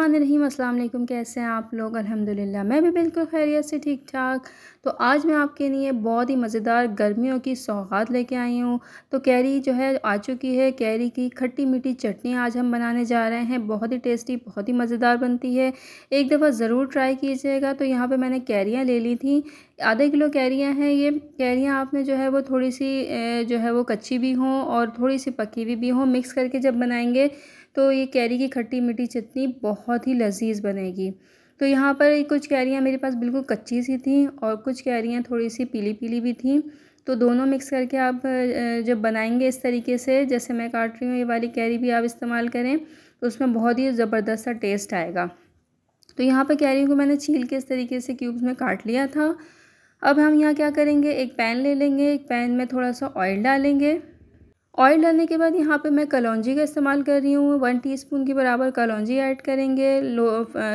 रहीम अस्सलाम वालेकुम कैसे हैं आप लोग अल्हम्दुलिल्लाह मैं भी बिल्कुल खैरियत से ठीक ठाक तो आज मैं आपके लिए बहुत ही मज़ेदार गर्मियों की सौगात लेके आई हूँ तो कैरी जो है आ चुकी है कैरी की खट्टी मीठी चटनी आज हम बनाने जा रहे हैं बहुत ही टेस्टी बहुत ही मज़ेदार बनती है एक दफ़ा ज़रूर ट्राई कीजिएगा तो यहाँ पर मैंने कैरियाँ ले ली थी आधे किलो कैरियाँ हैं ये कैरियाँ आपने जो है वो थोड़ी सी जो है वो कच्ची भी हों और थोड़ी सी पकी हुई भी, हों मिक्स करके जब बनाएँगे तो ये कैरी की खट्टी मीठी चटनी बहुत ही लजीज बनेगी तो यहाँ पर कुछ कैरियाँ मेरे पास बिल्कुल कच्ची सी थी और कुछ कैरियाँ थोड़ी सी पीली पीली भी थी तो दोनों मिक्स करके आप जब बनाएंगे इस तरीके से जैसे मैं काट रही हूँ ये वाली कैरी भी आप इस्तेमाल करें तो उसमें बहुत ही ज़बरदस्त सा टेस्ट आएगा तो यहाँ पर कैरी को मैंने छील के इस तरीके से क्यूब्स में काट लिया था अब हम यहाँ क्या करेंगे एक पैन ले लेंगे एक पैन में थोड़ा सा ऑयल डालेंगे ऑयल डालने के बाद यहाँ पे मैं कलौजी का इस्तेमाल कर रही हूँ वन टीस्पून के बराबर कलौजी ऐड करेंगे लो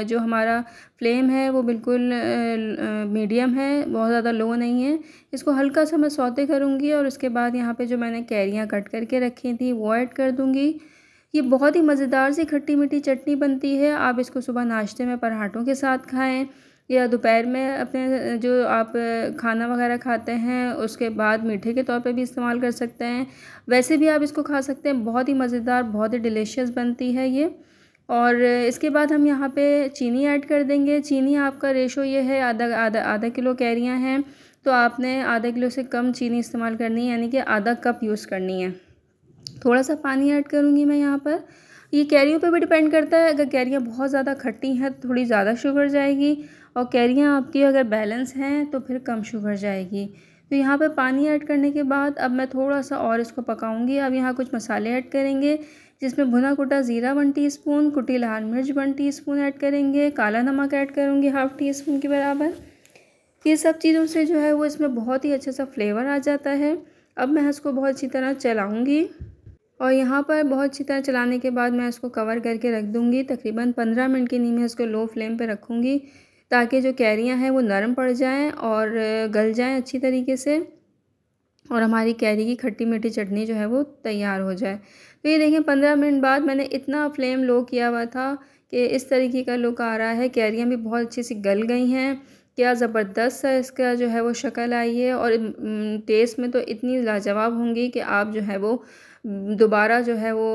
जो हमारा फ्लेम है वो बिल्कुल मीडियम है बहुत ज़्यादा लो नहीं है इसको हल्का सा मैं सौते करूँगी और उसके बाद यहाँ पे जो मैंने कैरियाँ कट करके रखी थी वो ऐड कर दूँगी ये बहुत ही मज़ेदार सी खट्टी मीठी चटनी बनती है आप इसको सुबह नाश्ते में पराठों के साथ खाएँ या दोपहर में अपने जो आप खाना वगैरह खाते हैं उसके बाद मीठे के तौर पे भी इस्तेमाल कर सकते हैं वैसे भी आप इसको खा सकते हैं बहुत ही मज़ेदार बहुत ही डिलीशियस बनती है ये और इसके बाद हम यहाँ पे चीनी ऐड कर देंगे चीनी आपका रेशो ये है आधा आधा आधा किलो कैरियाँ हैं तो आपने आधा किलो से कम चीनी इस्तेमाल करनी है यानी कि आधा कप यूज़ करनी है थोड़ा सा पानी ऐड करूँगी मैं यहाँ पर ये कैरियों पे भी डिपेंड करता है अगर कैरियाँ बहुत ज़्यादा खट्टी हैं तो थोड़ी ज़्यादा शुगर जाएगी और कैरियाँ आपकी अगर बैलेंस हैं तो फिर कम शुगर जाएगी तो यहाँ पे पानी ऐड करने के बाद अब मैं थोड़ा सा और इसको पकाऊंगी अब यहाँ कुछ मसाले ऐड करेंगे जिसमें भुना कुटा ज़ीरा वन टी स्पून कुटी लाल मिर्च वन टी स्पून ऐड करेंगे काला नमक ऐड करूँगी हाफ़ टी स्पून के बराबर ये सब चीज़ों से जो है वो इसमें बहुत ही अच्छा सा फ्लेवर आ जाता है अब मैं इसको बहुत अच्छी तरह चलाऊँगी और यहाँ पर बहुत अच्छी तरह चलाने के बाद मैं इसको कवर करके रख दूँगी तकरीबन पंद्रह मिनट के लिए मैं इसको लो फ्लेम पर रखूँगी ताकि जो कैरियाँ हैं वो नरम पड़ जाएँ और गल जाएँ अच्छी तरीके से और हमारी कैरी की खट्टी मीठी चटनी जो है वो तैयार हो जाए तो ये देखें पंद्रह मिनट बाद मैंने इतना फ्लेम लो किया हुआ था कि इस तरीके का लुक आ रहा है कैरियाँ भी बहुत अच्छी सी गल गई हैं क्या ज़बरदस्त है इसका जो है वो शक्ल आई है और टेस्ट में तो इतनी लाजवाब होंगी कि आप जो है वो दोबारा जो है वो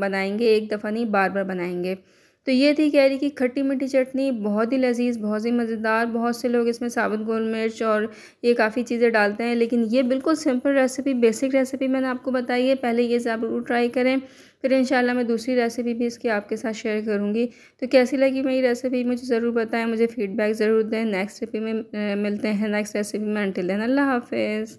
बनाएंगे एक दफ़ा नहीं बार बार बनाएंगे तो ये थी कैरी की खट्टी मीठी चटनी बहुत ही लजीज बहुत ही मज़ेदार बहुत से लोग इसमें साबुत गोल मिर्च और ये काफ़ी चीज़ें डालते हैं लेकिन ये बिल्कुल सिंपल रेसिपी बेसिक रेसिपी मैंने आपको बताई है पहले ये ज़रूर ट्राई करें फिर इन मैं दूसरी रेसिपी भी इसकी आपके साथ शेयर करूँगी तो कैसी लगी मेरी रेसिपी मुझे ज़रूर बताएं मुझे फ़ीडबैक ज़रूर दें नेक्स्ट रेसिपी में मिलते हैं नेक्स्ट रेसिपी में अंटिल अल्लाह हाफिज़